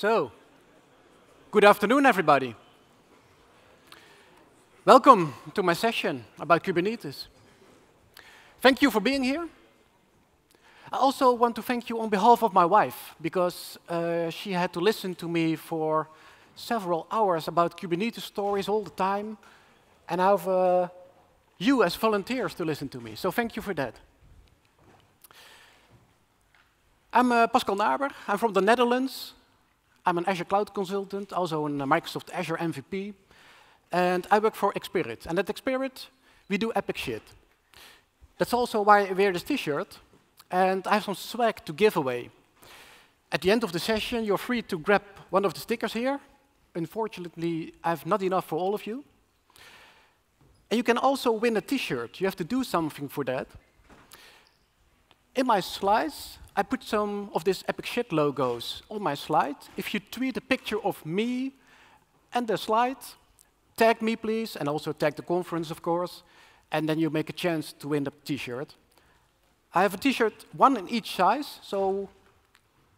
So, good afternoon, everybody. Welcome to my session about Kubernetes. Thank you for being here. I also want to thank you on behalf of my wife, because uh, she had to listen to me for several hours about Kubernetes stories all the time, and I have uh, you as volunteers to listen to me, so thank you for that. I'm uh, Pascal Naber, I'm from the Netherlands, I'm an Azure Cloud Consultant, also a Microsoft Azure MVP. And I work for Xperit. And at Xperit, we do epic shit. That's also why I wear this t-shirt. And I have some swag to give away. At the end of the session, you're free to grab one of the stickers here. Unfortunately, I have not enough for all of you. And you can also win a t-shirt. You have to do something for that. In my slides, I put some of these epic shit logos on my slide. If you tweet a picture of me and the slide, tag me please, and also tag the conference, of course, and then you make a chance to win the t-shirt. I have a t-shirt, one in each size, so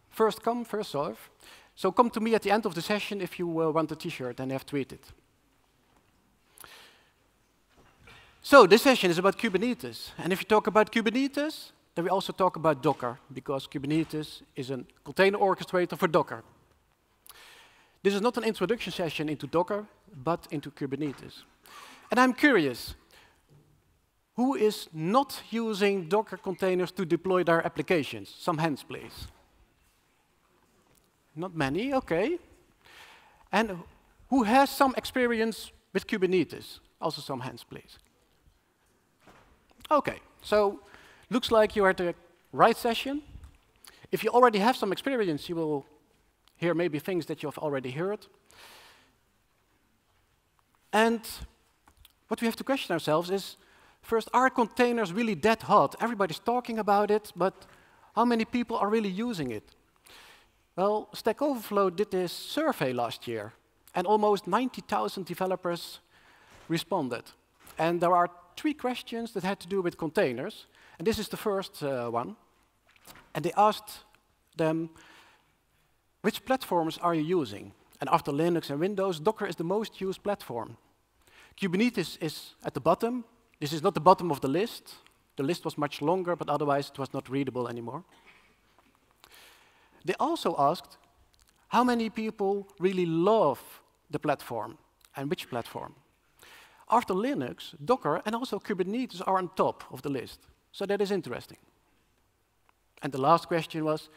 first come, first serve. So come to me at the end of the session if you uh, want a t-shirt and have tweeted. So this session is about Kubernetes. And if you talk about Kubernetes, then we also talk about Docker, because Kubernetes is a container orchestrator for Docker. This is not an introduction session into Docker, but into Kubernetes. And I'm curious, who is not using Docker containers to deploy their applications? Some hands, please. Not many, okay. And who has some experience with Kubernetes? Also some hands, please. Okay, so Looks like you're at the right session. If you already have some experience, you will hear maybe things that you've already heard. And what we have to question ourselves is, first, are containers really that hot? Everybody's talking about it, but how many people are really using it? Well, Stack Overflow did this survey last year, and almost 90,000 developers responded. And there are three questions that had to do with containers. And this is the first uh, one. And they asked them, which platforms are you using? And after Linux and Windows, Docker is the most used platform. Kubernetes is at the bottom. This is not the bottom of the list. The list was much longer, but otherwise it was not readable anymore. They also asked how many people really love the platform and which platform. After Linux, Docker and also Kubernetes are on top of the list. So that is interesting. And the last question was,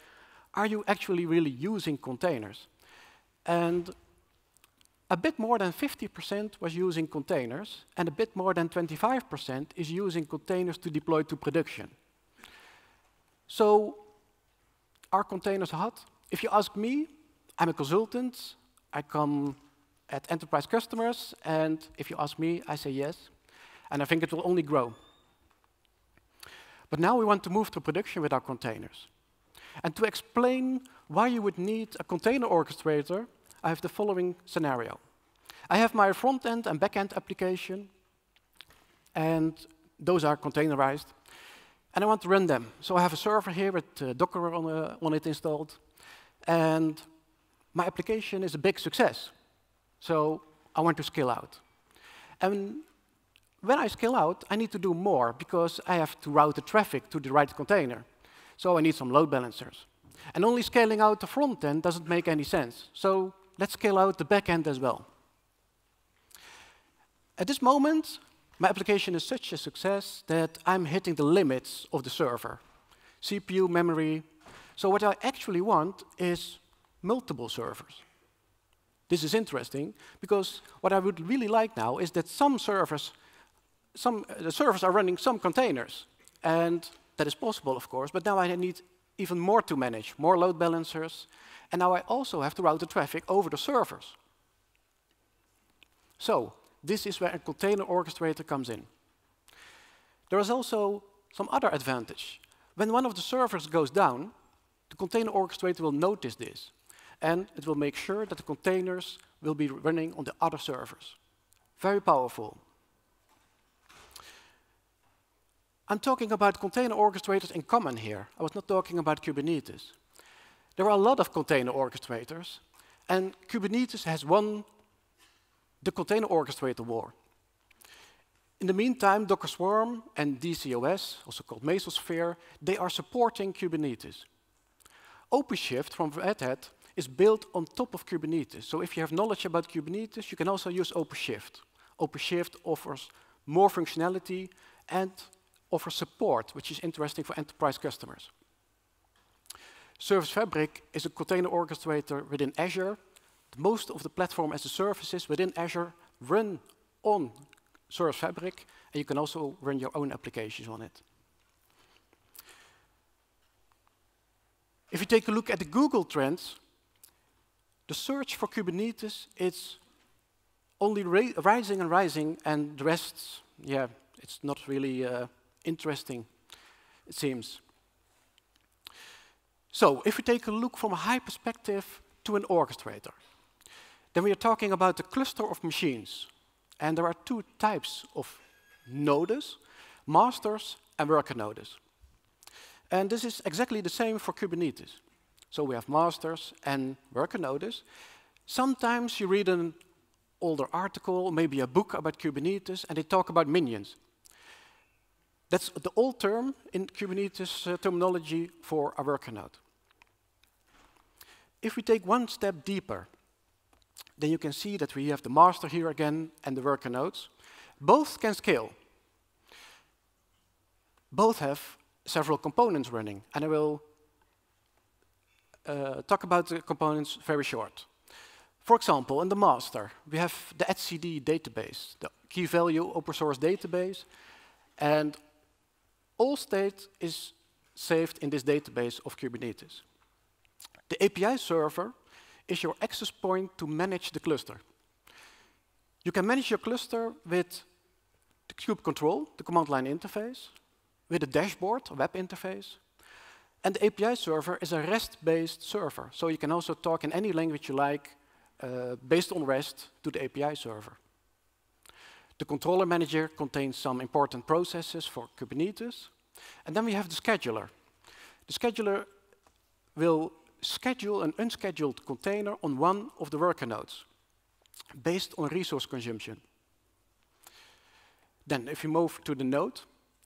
are you actually really using containers? And a bit more than 50% was using containers, and a bit more than 25% is using containers to deploy to production. So, are containers hot? If you ask me, I'm a consultant, I come at enterprise customers, and if you ask me, I say yes. And I think it will only grow. But now we want to move to production with our containers. And to explain why you would need a container orchestrator, I have the following scenario. I have my front-end and back-end application, and those are containerized. And I want to run them. So I have a server here with uh, Docker on, uh, on it installed. And my application is a big success. So I want to scale out. And when I scale out, I need to do more because I have to route the traffic to the right container. So I need some load balancers. And only scaling out the front end doesn't make any sense. So let's scale out the back end as well. At this moment, my application is such a success that I'm hitting the limits of the server. CPU, memory. So what I actually want is multiple servers. This is interesting because what I would really like now is that some servers some, uh, the servers are running some containers. And that is possible, of course, but now I need even more to manage, more load balancers. And now I also have to route the traffic over the servers. So this is where a container orchestrator comes in. There is also some other advantage. When one of the servers goes down, the container orchestrator will notice this. And it will make sure that the containers will be running on the other servers. Very powerful. I'm talking about container orchestrators in common here. I was not talking about Kubernetes. There are a lot of container orchestrators, and Kubernetes has won the container orchestrator war. In the meantime, Docker Swarm and DCOS, also called Mesosphere, they are supporting Kubernetes. OpenShift from Red Hat is built on top of Kubernetes. So if you have knowledge about Kubernetes, you can also use OpenShift. OpenShift offers more functionality and offer support, which is interesting for enterprise customers. Service Fabric is a container orchestrator within Azure. Most of the platform as a services within Azure run on Service Fabric, and you can also run your own applications on it. If you take a look at the Google trends, the search for Kubernetes is only rising and rising, and the rest, yeah, it's not really uh, interesting, it seems. So, if we take a look from a high perspective to an orchestrator, then we are talking about a cluster of machines. And there are two types of nodes, masters and worker nodes. And this is exactly the same for Kubernetes. So we have masters and worker nodes. Sometimes you read an older article, maybe a book about Kubernetes, and they talk about minions. That's the old term in Kubernetes uh, terminology for a worker node. If we take one step deeper, then you can see that we have the master here again and the worker nodes. Both can scale. Both have several components running, and I will uh, talk about the components very short. For example, in the master, we have the etcd database, the key value open source database, and all state is saved in this database of Kubernetes. The API server is your access point to manage the cluster. You can manage your cluster with the kube control, the command line interface, with a dashboard, a web interface, and the API server is a REST-based server, so you can also talk in any language you like uh, based on REST to the API server. The controller manager contains some important processes for Kubernetes. And then we have the scheduler. The scheduler will schedule an unscheduled container on one of the worker nodes based on resource consumption. Then if you move to the node,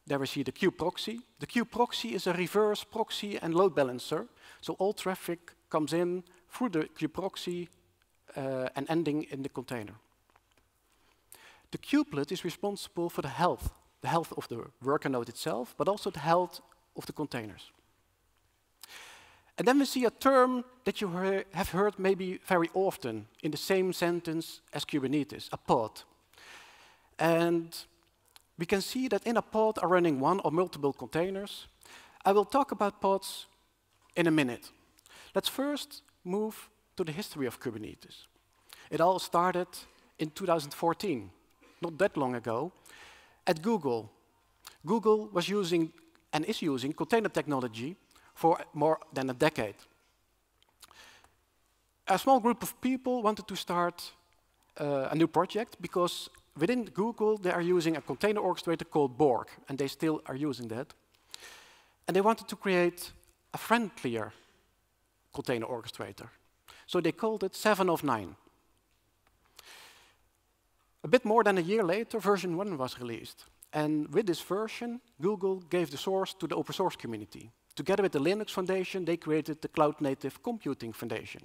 there we see the queue proxy. The queue proxy is a reverse proxy and load balancer. So all traffic comes in through the queue proxy uh, and ending in the container. The kubelet is responsible for the health, the health of the worker node itself, but also the health of the containers. And then we see a term that you have heard maybe very often in the same sentence as Kubernetes, a pod. And we can see that in a pod are running one or multiple containers. I will talk about pods in a minute. Let's first move to the history of Kubernetes. It all started in 2014 not that long ago, at Google. Google was using and is using container technology for more than a decade. A small group of people wanted to start uh, a new project because within Google they are using a container orchestrator called Borg, and they still are using that. And they wanted to create a friendlier container orchestrator. So they called it 7 of 9. A bit more than a year later, version 1 was released. And with this version, Google gave the source to the open source community. Together with the Linux Foundation, they created the Cloud Native Computing Foundation.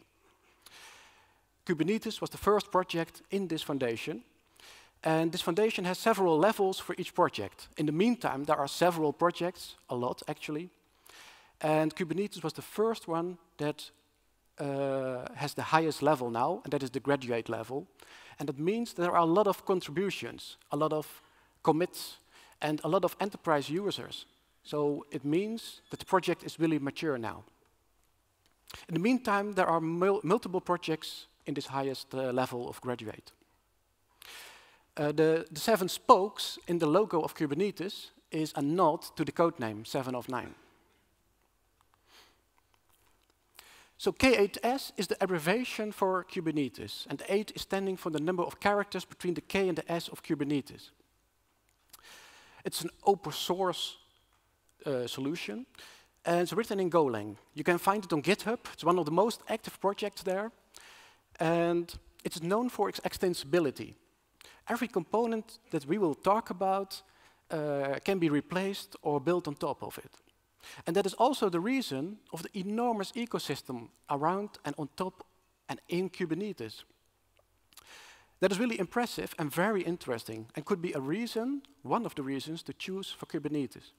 Kubernetes was the first project in this foundation. And this foundation has several levels for each project. In the meantime, there are several projects, a lot actually. And Kubernetes was the first one that uh, has the highest level now, and that is the graduate level. And that means there are a lot of contributions, a lot of commits, and a lot of enterprise users. So it means that the project is really mature now. In the meantime, there are multiple projects in this highest uh, level of graduate. Uh, the, the seven spokes in the logo of Kubernetes is a nod to the codename 7 of 9. So K8S is the abbreviation for Kubernetes, and 8 is standing for the number of characters between the K and the S of Kubernetes. It's an open source uh, solution, and it's written in Golang. You can find it on GitHub. It's one of the most active projects there, and it's known for its extensibility. Every component that we will talk about uh, can be replaced or built on top of it. And that is also the reason of the enormous ecosystem around and on top and in Kubernetes. That is really impressive and very interesting and could be a reason, one of the reasons, to choose for Kubernetes.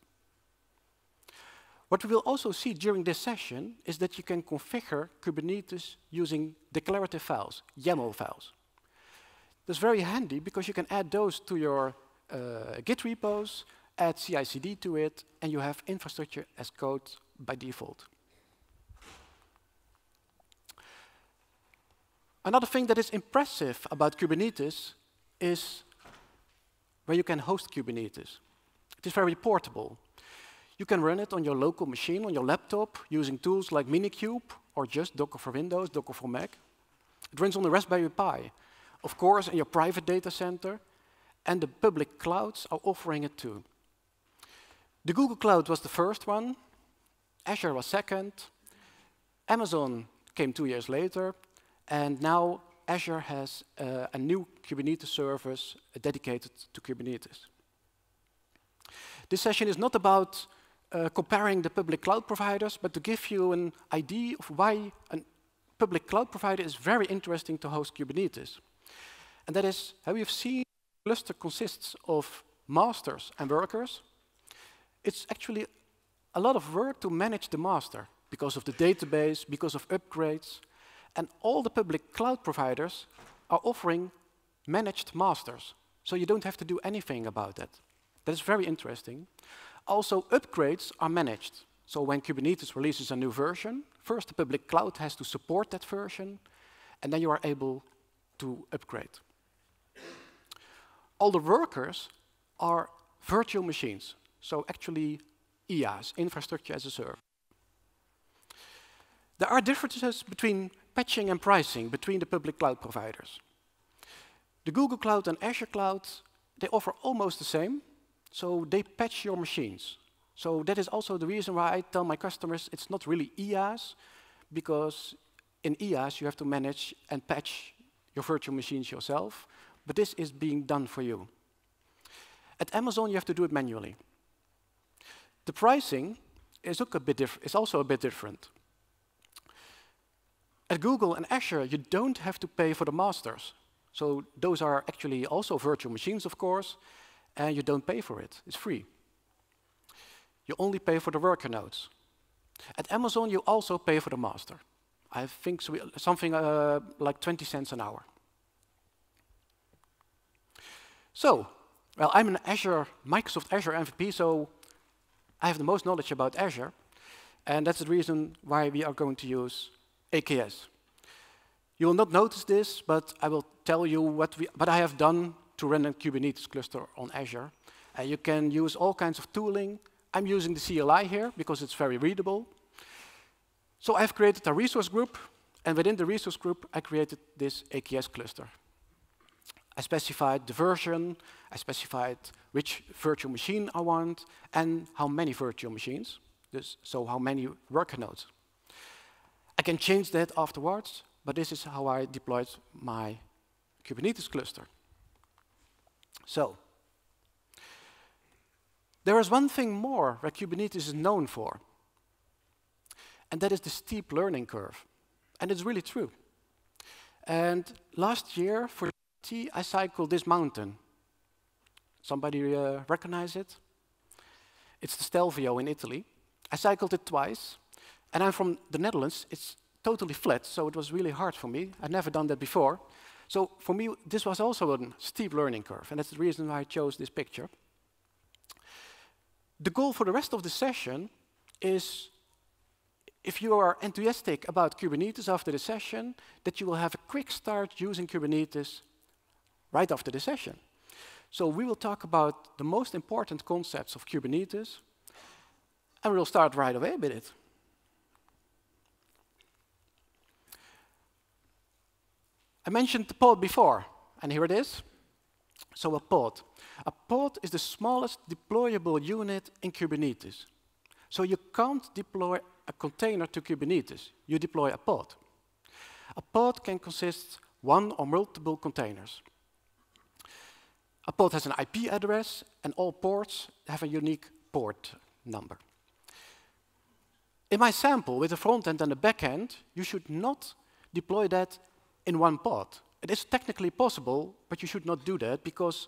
What we will also see during this session is that you can configure Kubernetes using declarative files, YAML files. That's very handy because you can add those to your uh, Git repos, add CI/CD to it, and you have infrastructure as code by default. Another thing that is impressive about Kubernetes is where you can host Kubernetes. It is very portable. You can run it on your local machine, on your laptop, using tools like Minikube or just Docker for Windows, Docker for Mac. It runs on the Raspberry Pi, of course, in your private data center, and the public clouds are offering it too. The Google Cloud was the first one, Azure was second, Amazon came two years later, and now Azure has uh, a new Kubernetes service dedicated to Kubernetes. This session is not about uh, comparing the public cloud providers, but to give you an idea of why a public cloud provider is very interesting to host Kubernetes. And that is, how we've seen cluster consists of masters and workers, it's actually a lot of work to manage the master because of the database, because of upgrades. And all the public cloud providers are offering managed masters. So you don't have to do anything about that. That is very interesting. Also, upgrades are managed. So when Kubernetes releases a new version, first the public cloud has to support that version, and then you are able to upgrade. All the workers are virtual machines. So actually, IaaS, infrastructure as a service. There are differences between patching and pricing between the public cloud providers. The Google Cloud and Azure Cloud, they offer almost the same, so they patch your machines. So that is also the reason why I tell my customers it's not really IaaS, because in IaaS you have to manage and patch your virtual machines yourself, but this is being done for you. At Amazon, you have to do it manually. The pricing is, a bit is also a bit different. At Google and Azure, you don't have to pay for the masters. So those are actually also virtual machines, of course, and you don't pay for it. It's free. You only pay for the worker nodes. At Amazon, you also pay for the master. I think so, something uh, like 20 cents an hour. So, well, I'm an Azure, Microsoft Azure MVP, so I have the most knowledge about Azure, and that's the reason why we are going to use AKS. You will not notice this, but I will tell you what, we, what I have done to run a Kubernetes cluster on Azure. And uh, you can use all kinds of tooling. I'm using the CLI here because it's very readable. So I've created a resource group, and within the resource group, I created this AKS cluster. I specified the version, I specified which virtual machine I want, and how many virtual machines, this, so how many worker nodes. I can change that afterwards, but this is how I deployed my Kubernetes cluster. So, there is one thing more that Kubernetes is known for, and that is the steep learning curve. And it's really true. And last year, for see, I cycled this mountain. Somebody uh, recognize it? It's the Stelvio in Italy. I cycled it twice, and I'm from the Netherlands. It's totally flat, so it was really hard for me. I'd never done that before. So for me, this was also a steep learning curve, and that's the reason why I chose this picture. The goal for the rest of the session is if you are enthusiastic about Kubernetes after the session, that you will have a quick start using Kubernetes right after the session. So we will talk about the most important concepts of Kubernetes, and we'll start right away with it. I mentioned the pod before, and here it is. So a pod. A pod is the smallest deployable unit in Kubernetes. So you can't deploy a container to Kubernetes. You deploy a pod. A pod can consist one or multiple containers. A uh, port has an IP address, and all ports have a unique port number. In my sample, with the front end and the back end, you should not deploy that in one pod. It is technically possible, but you should not do that because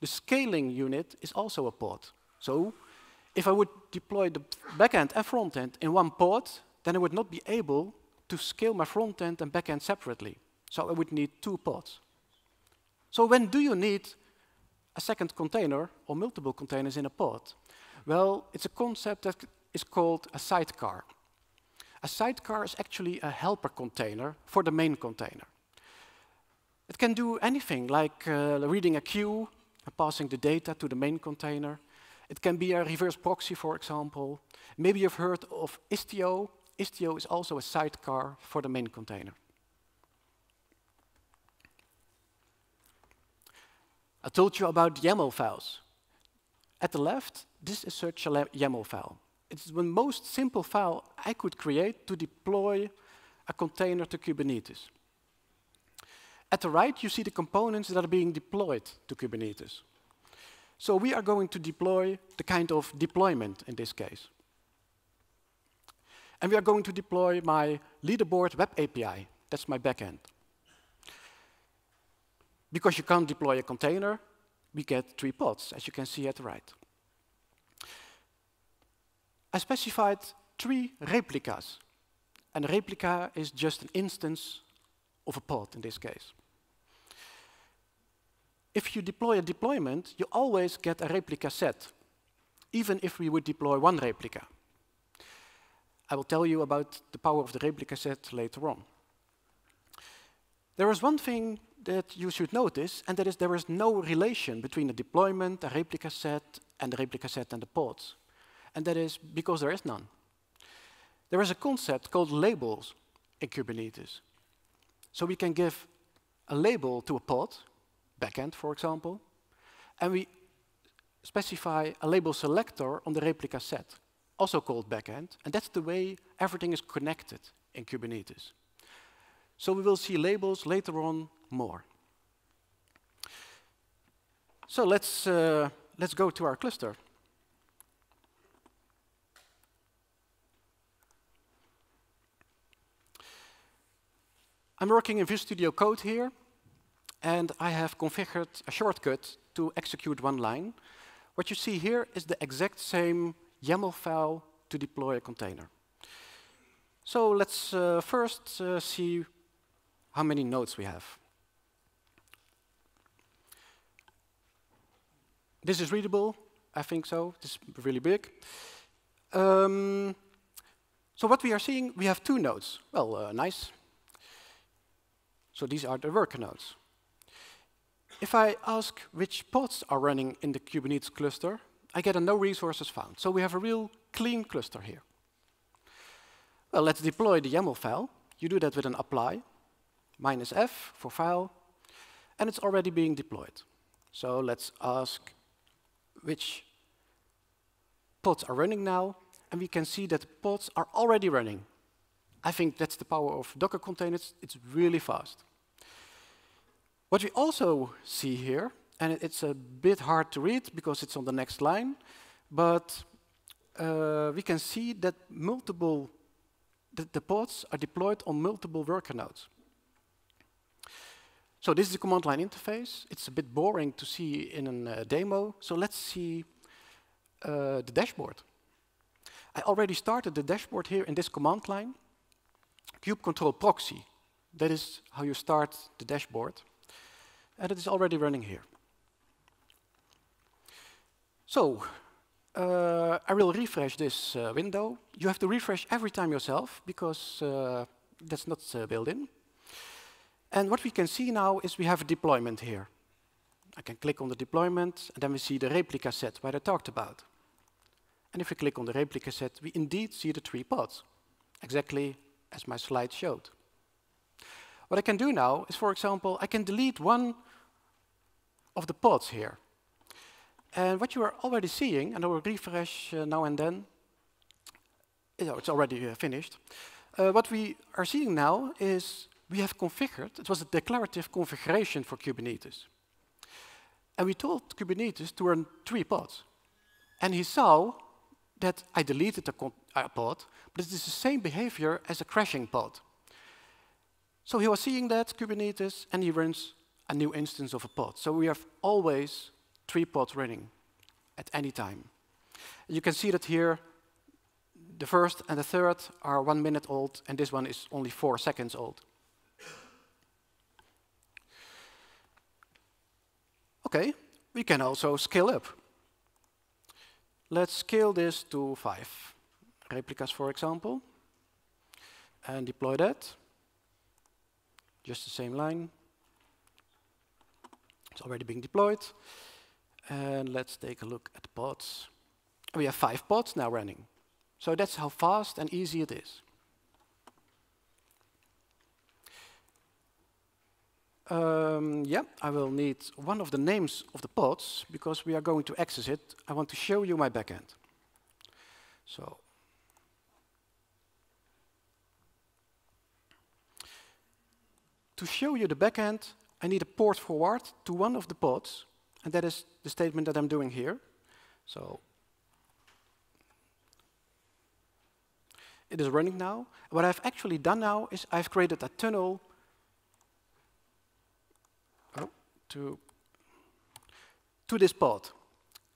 the scaling unit is also a pod. So if I would deploy the back end and front end in one pod, then I would not be able to scale my front end and back end separately. So I would need two pods. So when do you need a second container or multiple containers in a pod? Well, it's a concept that is called a sidecar. A sidecar is actually a helper container for the main container. It can do anything like uh, reading a queue and passing the data to the main container. It can be a reverse proxy, for example. Maybe you've heard of Istio. Istio is also a sidecar for the main container. I told you about YAML files. At the left, this is such a YAML file. It's the most simple file I could create to deploy a container to Kubernetes. At the right, you see the components that are being deployed to Kubernetes. So we are going to deploy the kind of deployment in this case. And we are going to deploy my leaderboard web API. That's my backend. Because you can't deploy a container, we get three pods, as you can see at the right. I specified three replicas. And a replica is just an instance of a pod in this case. If you deploy a deployment, you always get a replica set, even if we would deploy one replica. I will tell you about the power of the replica set later on. There is one thing that you should notice, and that is there is no relation between the deployment, the replica set, and the replica set and the pods. And that is because there is none. There is a concept called labels in Kubernetes. So we can give a label to a pod, backend for example, and we specify a label selector on the replica set, also called backend, and that's the way everything is connected in Kubernetes. So we will see labels later on more. So let's, uh, let's go to our cluster. I'm working in Visual Studio Code here, and I have configured a shortcut to execute one line. What you see here is the exact same YAML file to deploy a container. So let's uh, first uh, see how many nodes we have. This is readable, I think so. This is really big. Um, so what we are seeing, we have two nodes. Well, uh, nice. So these are the worker nodes. If I ask which pods are running in the Kubernetes cluster, I get a no resources found. So we have a real clean cluster here. Well, let's deploy the YAML file. You do that with an apply, minus F for file, and it's already being deployed. So let's ask which pods are running now, and we can see that pods are already running. I think that's the power of Docker containers. It's really fast. What we also see here, and it's a bit hard to read because it's on the next line, but uh, we can see that multiple, that the pods are deployed on multiple worker nodes. So this is the command line interface. It's a bit boring to see in a uh, demo. So let's see uh, the dashboard. I already started the dashboard here in this command line. Cube control proxy. That is how you start the dashboard. And it is already running here. So uh, I will refresh this uh, window. You have to refresh every time yourself because uh, that's not uh, built in. And what we can see now is we have a deployment here. I can click on the deployment, and then we see the replica set where I talked about. And if we click on the replica set, we indeed see the three pods, exactly as my slide showed. What I can do now is, for example, I can delete one of the pods here. And what you are already seeing, and I will refresh uh, now and then, you know, it's already uh, finished. Uh, what we are seeing now is we have configured, it was a declarative configuration for Kubernetes. And we told Kubernetes to run three pods. And he saw that I deleted a, a uh, pod, but it is the same behavior as a crashing pod. So he was seeing that, Kubernetes, and he runs a new instance of a pod. So we have always three pods running at any time. And you can see that here, the first and the third are one minute old, and this one is only four seconds old. Okay, we can also scale up. Let's scale this to five replicas, for example, and deploy that. Just the same line. It's already being deployed. And let's take a look at the pods. We have five pods now running. So that's how fast and easy it is. Um, yeah, I will need one of the names of the pods because we are going to access it. I want to show you my backend. So, to show you the backend, I need a port forward to one of the pods, and that is the statement that I'm doing here. So, it is running now. What I've actually done now is I've created a tunnel to, to this pod.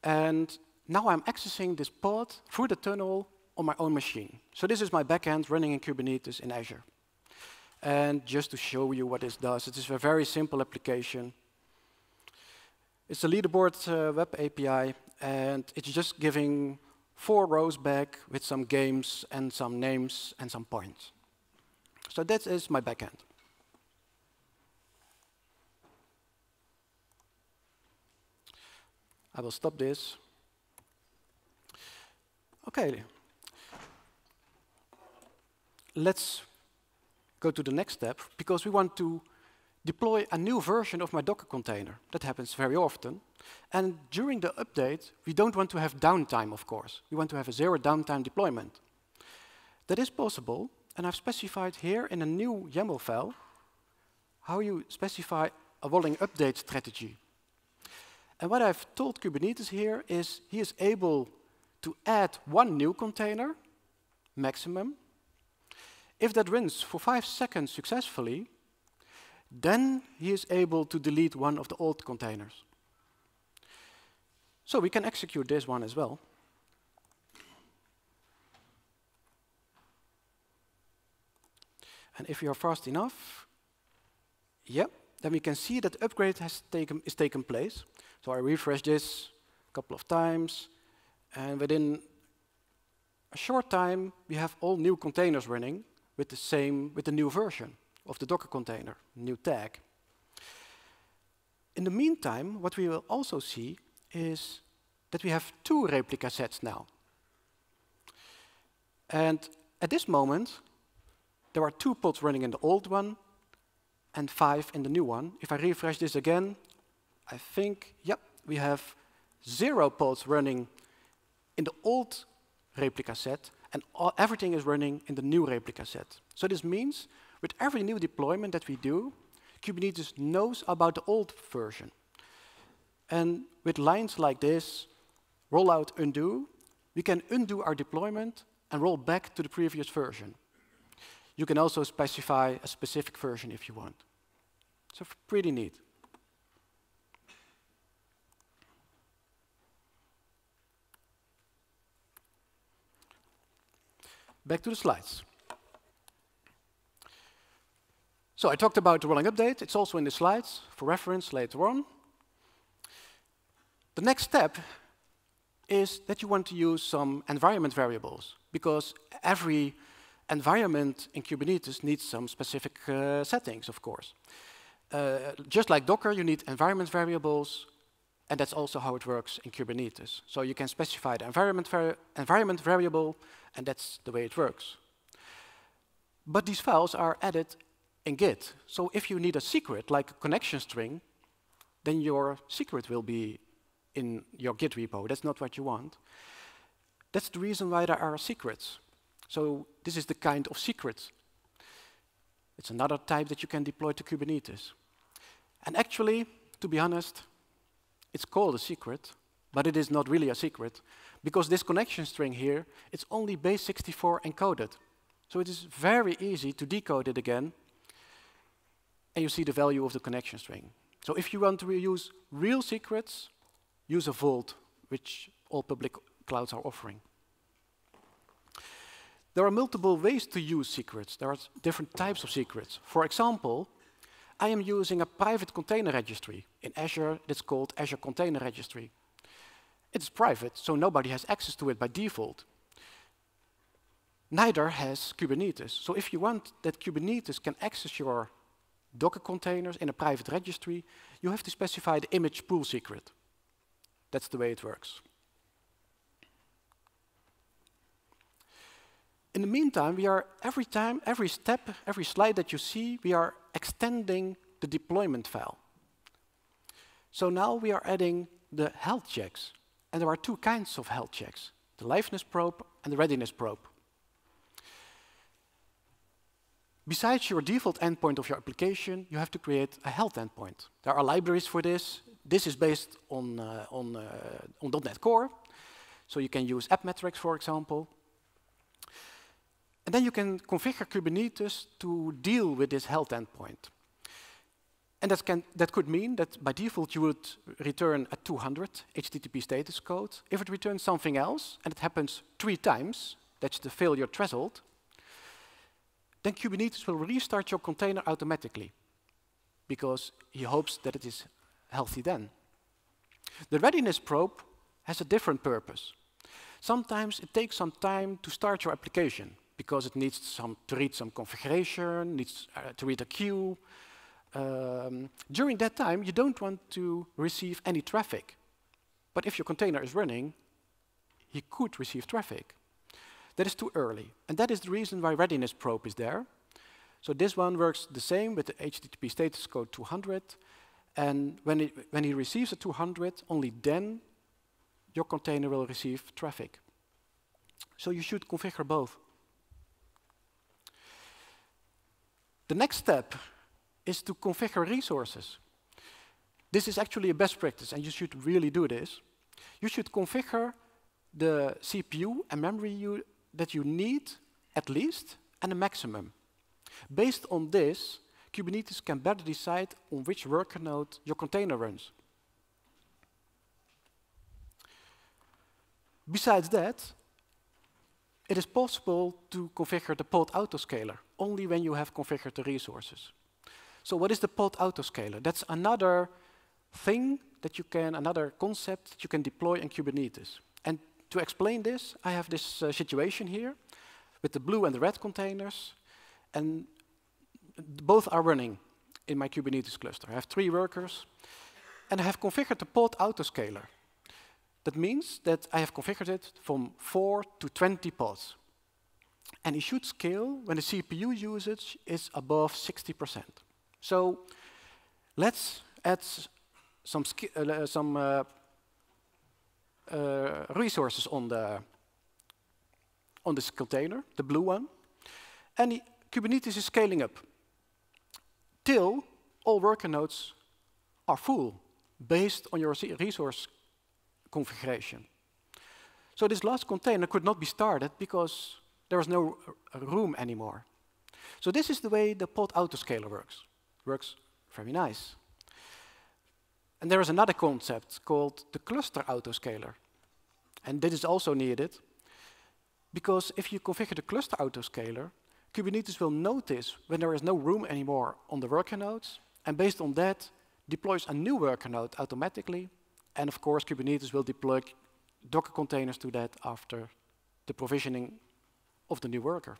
And now I'm accessing this pod through the tunnel on my own machine. So this is my backend running in Kubernetes in Azure. And just to show you what this does, it is a very simple application. It's a leaderboard uh, web API, and it's just giving four rows back with some games and some names and some points. So that is my backend. I will stop this. Okay. Let's go to the next step because we want to deploy a new version of my Docker container. That happens very often. And during the update, we don't want to have downtime, of course. We want to have a zero downtime deployment. That is possible, and I've specified here in a new YAML file how you specify a rolling update strategy. And what I've told Kubernetes here is he is able to add one new container, maximum. If that runs for five seconds successfully, then he is able to delete one of the old containers. So we can execute this one as well. And if you are fast enough, yep, then we can see that the upgrade has taken, is taken place. So I refresh this a couple of times, and within a short time, we have all new containers running with the same, with the new version of the Docker container, new tag. In the meantime, what we will also see is that we have two replica sets now. And at this moment, there are two pods running in the old one and 5 in the new one. If I refresh this again, I think, yep, we have zero pods running in the old replica set, and all, everything is running in the new replica set. So this means with every new deployment that we do, Kubernetes knows about the old version. And with lines like this, rollout undo, we can undo our deployment and roll back to the previous version. You can also specify a specific version if you want. So pretty neat. Back to the slides. So I talked about the rolling update. It's also in the slides for reference later on. The next step is that you want to use some environment variables because every environment in Kubernetes needs some specific uh, settings, of course. Uh, just like Docker, you need environment variables, and that's also how it works in Kubernetes. So you can specify the environment, vari environment variable, and that's the way it works. But these files are added in Git. So if you need a secret, like a connection string, then your secret will be in your Git repo. That's not what you want. That's the reason why there are secrets. So this is the kind of secret. It's another type that you can deploy to Kubernetes. And actually, to be honest, it's called a secret, but it is not really a secret, because this connection string here, it's only base64 encoded. So it is very easy to decode it again, and you see the value of the connection string. So if you want to use real secrets, use a vault, which all public clouds are offering. There are multiple ways to use secrets. There are different types of secrets. For example, I am using a private container registry. In Azure, it's called Azure Container Registry. It's private, so nobody has access to it by default. Neither has Kubernetes. So if you want that Kubernetes can access your Docker containers in a private registry, you have to specify the image pool secret. That's the way it works. in the meantime, we are every time, every step, every slide that you see, we are extending the deployment file. So now we are adding the health checks. And there are two kinds of health checks, the liveness probe and the readiness probe. Besides your default endpoint of your application, you have to create a health endpoint. There are libraries for this. This is based on, uh, on, uh, on .NET Core. So you can use App Metrics, for example. And then you can configure Kubernetes to deal with this health endpoint. And that, can, that could mean that by default you would return a 200 HTTP status code. If it returns something else, and it happens three times, that's the failure threshold, then Kubernetes will restart your container automatically because he hopes that it is healthy then. The readiness probe has a different purpose. Sometimes it takes some time to start your application because it needs some, to read some configuration, needs uh, to read a queue. Um, during that time, you don't want to receive any traffic. But if your container is running, you could receive traffic. That is too early. And that is the reason why readiness probe is there. So this one works the same with the HTTP status code 200. And when, it, when he receives a 200, only then your container will receive traffic. So you should configure both. The next step is to configure resources. This is actually a best practice, and you should really do this. You should configure the CPU and memory you, that you need at least and a maximum. Based on this, Kubernetes can better decide on which worker node your container runs. Besides that, it is possible to configure the pod autoscaler only when you have configured the resources. So what is the pod autoscaler? That's another thing that you can, another concept that you can deploy in Kubernetes. And to explain this, I have this uh, situation here with the blue and the red containers, and both are running in my Kubernetes cluster. I have three workers, and I have configured the pod autoscaler. That means that I have configured it from 4 to 20 pods. And it should scale when the CPU usage is above 60%. So let's add some, uh, some uh, uh, resources on the on this container, the blue one, and Kubernetes is scaling up till all worker nodes are full based on your resource configuration. So this last container could not be started because there was no room anymore. So this is the way the pod autoscaler works. Works very nice. And there is another concept called the cluster autoscaler. And this is also needed because if you configure the cluster autoscaler, Kubernetes will notice when there is no room anymore on the worker nodes, and based on that, deploys a new worker node automatically and of course, Kubernetes will deploy Docker containers to that after the provisioning of the new worker.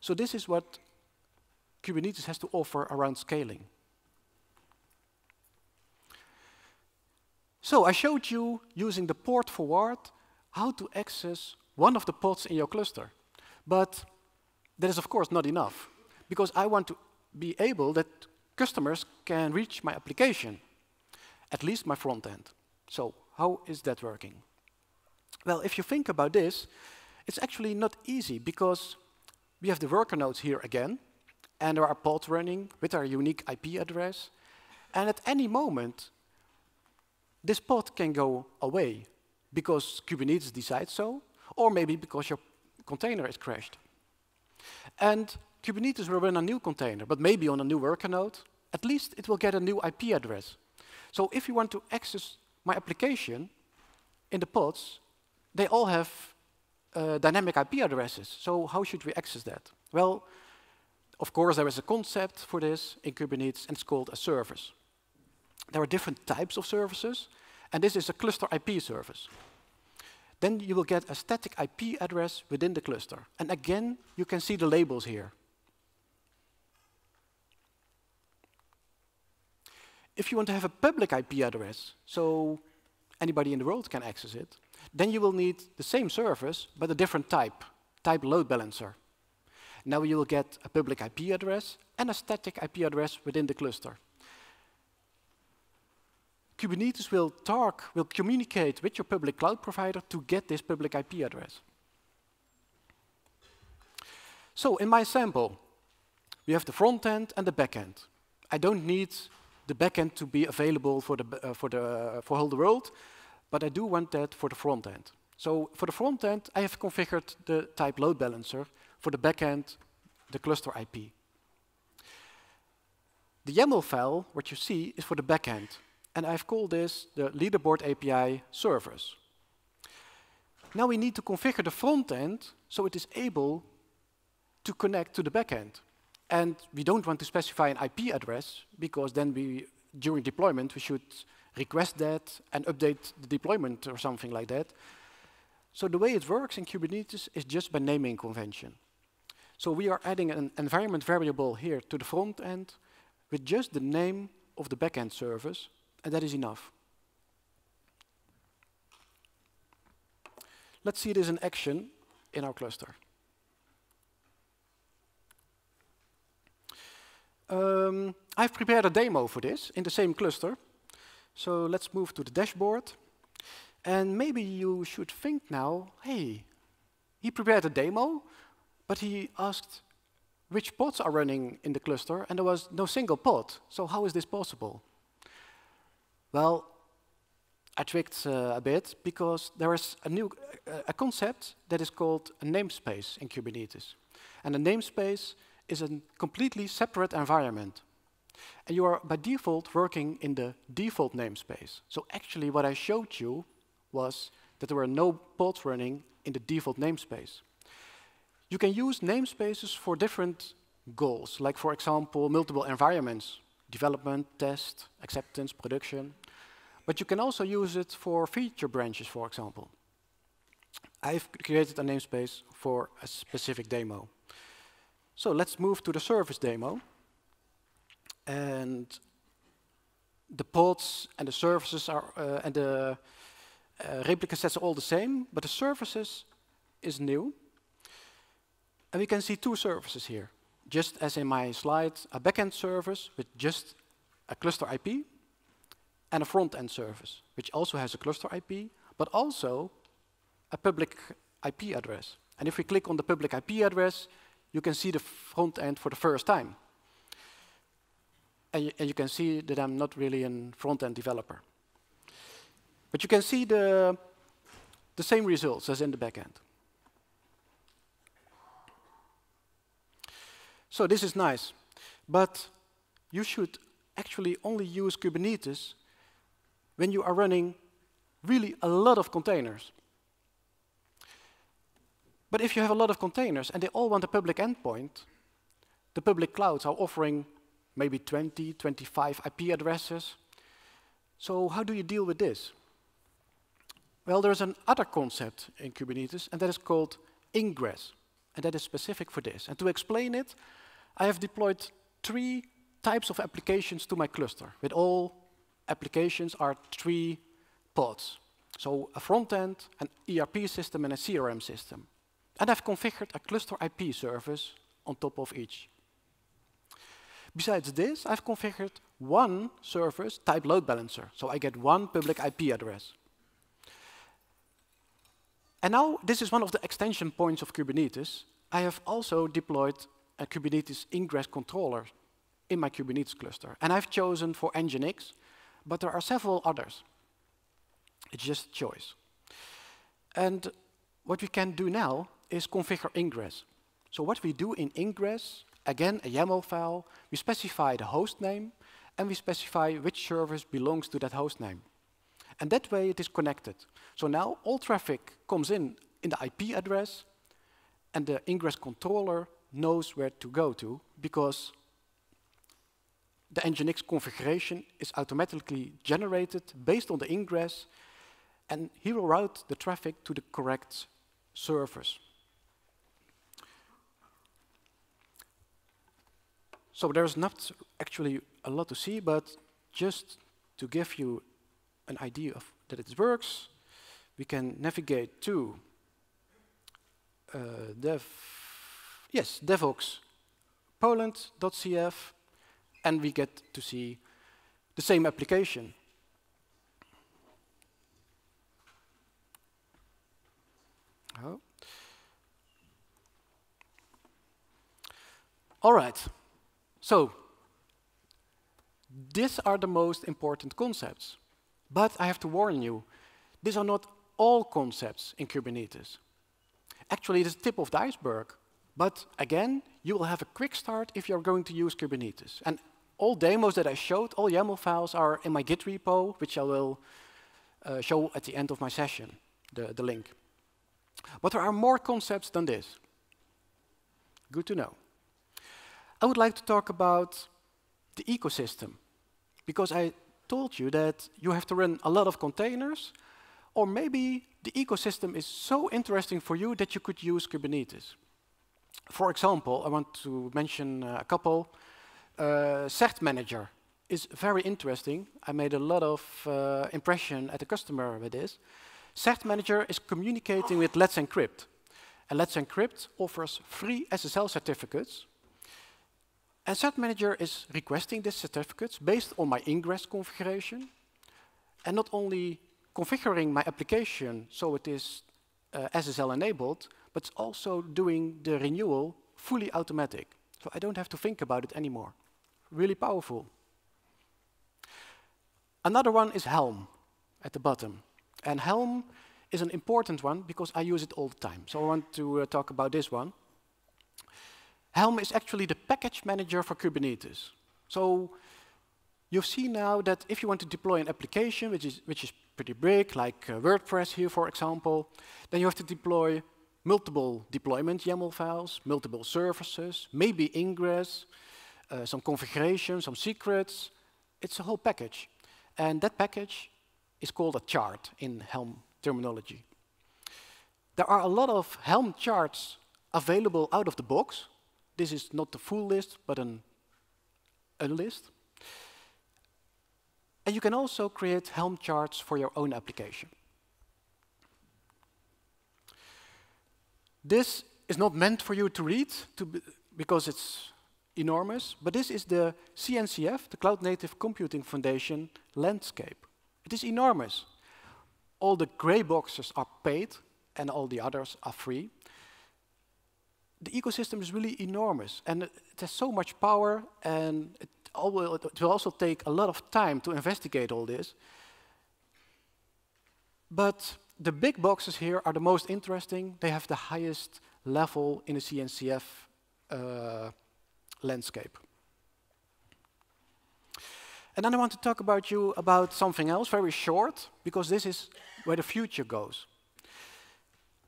So this is what Kubernetes has to offer around scaling. So I showed you, using the port forward, how to access one of the pods in your cluster. But that is, of course, not enough, because I want to be able that customers can reach my application at least my front end. So how is that working? Well, if you think about this, it's actually not easy because we have the worker nodes here again, and there are pods running with our unique IP address. And at any moment, this pod can go away because Kubernetes decides so, or maybe because your container is crashed. And Kubernetes will run a new container, but maybe on a new worker node. At least it will get a new IP address. So if you want to access my application in the pods, they all have uh, dynamic IP addresses. So how should we access that? Well, of course, there is a concept for this in Kubernetes, and it's called a service. There are different types of services, and this is a cluster IP service. Then you will get a static IP address within the cluster. And again, you can see the labels here. if you want to have a public IP address, so anybody in the world can access it, then you will need the same service, but a different type, type load balancer. Now you will get a public IP address and a static IP address within the cluster. Kubernetes will talk, will communicate with your public cloud provider to get this public IP address. So in my sample, we have the front end and the back end. I don't need the backend to be available for the uh, for the uh, for all the world, but I do want that for the front end. So for the front end, I have configured the type load balancer. For the backend, the cluster IP. The YAML file, what you see, is for the backend. And I've called this the leaderboard API service. Now we need to configure the front end so it is able to connect to the backend. And we don't want to specify an IP address because then we, during deployment, we should request that and update the deployment or something like that. So the way it works in Kubernetes is just by naming convention. So we are adding an environment variable here to the front end with just the name of the backend service, and that is enough. Let's see this in action in our cluster. Um, I've prepared a demo for this in the same cluster. So let's move to the dashboard. And maybe you should think now, hey, he prepared a demo, but he asked which pods are running in the cluster, and there was no single pod. So how is this possible? Well, I tricked uh, a bit because there is a new uh, a concept that is called a namespace in Kubernetes. And a namespace is a completely separate environment. And you are by default working in the default namespace. So actually what I showed you was that there were no pods running in the default namespace. You can use namespaces for different goals, like for example, multiple environments, development, test, acceptance, production. But you can also use it for feature branches, for example. I've created a namespace for a specific demo. So let's move to the service demo. And the pods and the services are, uh, and the uh, replica sets are all the same, but the services is new. And we can see two services here. Just as in my slide, a backend service with just a cluster IP, and a front-end service, which also has a cluster IP, but also a public IP address. And if we click on the public IP address, you can see the front end for the first time. And you, and you can see that I'm not really a front-end developer. But you can see the, the same results as in the back end. So this is nice, but you should actually only use Kubernetes when you are running really a lot of containers. But if you have a lot of containers and they all want a public endpoint, the public clouds are offering maybe 20, 25 IP addresses. So how do you deal with this? Well, there's another concept in Kubernetes, and that is called ingress, and that is specific for this. And to explain it, I have deployed three types of applications to my cluster, with all applications are three pods. So a front end, an ERP system, and a CRM system. And I've configured a cluster IP service on top of each. Besides this, I've configured one service type load balancer, so I get one public IP address. And now, this is one of the extension points of Kubernetes. I have also deployed a Kubernetes ingress controller in my Kubernetes cluster. And I've chosen for Nginx, but there are several others. It's just choice. And what we can do now is configure ingress. So what we do in ingress, again a YAML file, we specify the host name and we specify which service belongs to that host name. And that way it is connected. So now all traffic comes in in the IP address and the ingress controller knows where to go to because the Nginx configuration is automatically generated based on the ingress and he will route the traffic to the correct service. So there's not actually a lot to see, but just to give you an idea of that it works, we can navigate to uh, dev, yes, devoxpoland.cf, poland.cf and we get to see the same application. Oh. All right. So, these are the most important concepts. But I have to warn you, these are not all concepts in Kubernetes. Actually, it is the tip of the iceberg. But again, you will have a quick start if you're going to use Kubernetes. And all demos that I showed, all YAML files are in my Git repo, which I will uh, show at the end of my session, the, the link. But there are more concepts than this. Good to know. I would like to talk about the ecosystem because I told you that you have to run a lot of containers or maybe the ecosystem is so interesting for you that you could use Kubernetes. For example, I want to mention uh, a couple. Uh, Cert Manager is very interesting. I made a lot of uh, impression at the customer with this. Cert Manager is communicating with Let's Encrypt. And Let's Encrypt offers free SSL certificates Asset Manager is requesting these certificates based on my ingress configuration, and not only configuring my application so it is uh, SSL enabled, but also doing the renewal fully automatic. So I don't have to think about it anymore. Really powerful. Another one is Helm at the bottom. And Helm is an important one because I use it all the time. So I want to uh, talk about this one. Helm is actually the package manager for Kubernetes. So you've seen now that if you want to deploy an application, which is, which is pretty big, like uh, WordPress here, for example, then you have to deploy multiple deployment YAML files, multiple services, maybe ingress, uh, some configuration, some secrets. It's a whole package. And that package is called a chart in Helm terminology. There are a lot of Helm charts available out of the box, this is not the full list, but an, a list. And you can also create Helm charts for your own application. This is not meant for you to read to be, because it's enormous, but this is the CNCF, the Cloud Native Computing Foundation landscape. It is enormous. All the gray boxes are paid and all the others are free the ecosystem is really enormous and it, has so much power and it, will, it will also take a lot of time to investigate all this. But the big boxes here are the most interesting. They have the highest level in the CNCF uh, landscape. And then I want to talk about you about something else, very short, because this is where the future goes.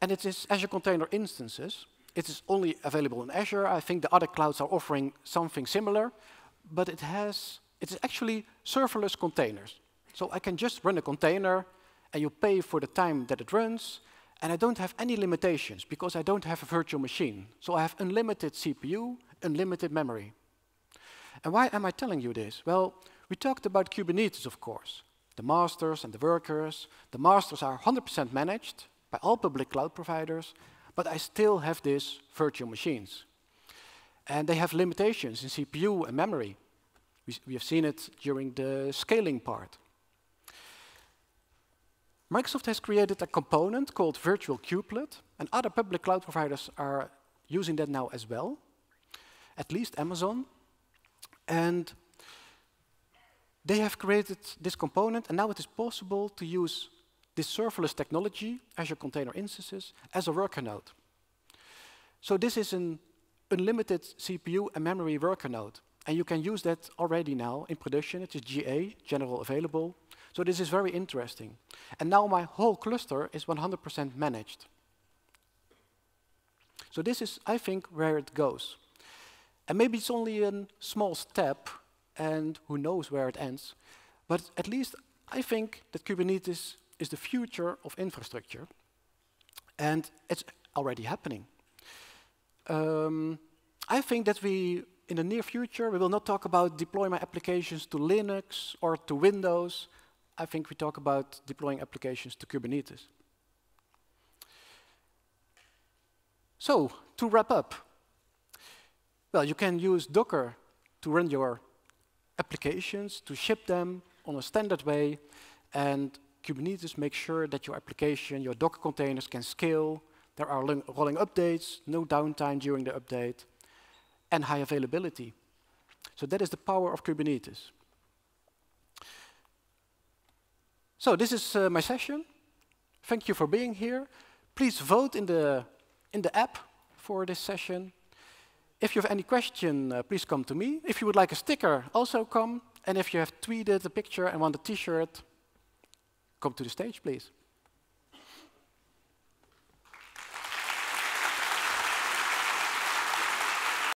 And it is Azure Container Instances. It is only available in Azure. I think the other clouds are offering something similar, but it has it is actually serverless containers. So I can just run a container, and you pay for the time that it runs, and I don't have any limitations because I don't have a virtual machine. So I have unlimited CPU, unlimited memory. And why am I telling you this? Well, we talked about Kubernetes, of course, the masters and the workers. The masters are 100% managed by all public cloud providers, but I still have these virtual machines. And they have limitations in CPU and memory. We, we have seen it during the scaling part. Microsoft has created a component called Virtual Kubelet, and other public cloud providers are using that now as well, at least Amazon. And they have created this component, and now it is possible to use this serverless technology, Azure Container Instances, as a worker node. So this is an unlimited CPU and memory worker node. And you can use that already now in production. It is GA, general available. So this is very interesting. And now my whole cluster is 100% managed. So this is, I think, where it goes. And maybe it's only a small step, and who knows where it ends. But at least I think that Kubernetes is the future of infrastructure. And it's already happening. Um, I think that we, in the near future, we will not talk about deploying my applications to Linux or to Windows. I think we talk about deploying applications to Kubernetes. So, to wrap up, well, you can use Docker to run your applications, to ship them on a standard way, and Kubernetes makes sure that your application, your Docker containers can scale. There are rolling updates, no downtime during the update, and high availability. So that is the power of Kubernetes. So this is uh, my session. Thank you for being here. Please vote in the, in the app for this session. If you have any question, uh, please come to me. If you would like a sticker, also come. And if you have tweeted a picture and want a t-shirt, come to the stage, please.